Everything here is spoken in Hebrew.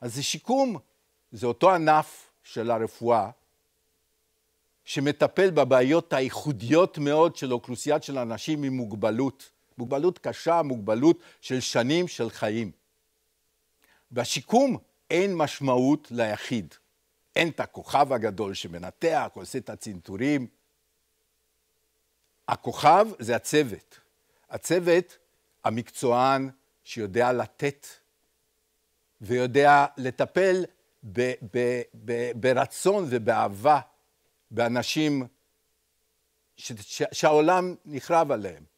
אז זה שיקום, זה אותו ענף של הרפואה שמטפל בבעיות הייחודיות מאוד של אוכלוסיית של אנשים עם מוגבלות, מוגבלות קשה, מוגבלות של שנים של חיים. בשיקום אין משמעות ליחיד. אין את הכוכב הגדול שמנתח, עושה את הצנתורים. הכוכב זה הצוות. הצוות המקצוען שיודע לתת ויודע לטפל ב, ב, ב, ברצון ובאהבה באנשים ש, ש, שהעולם נחרב עליהם.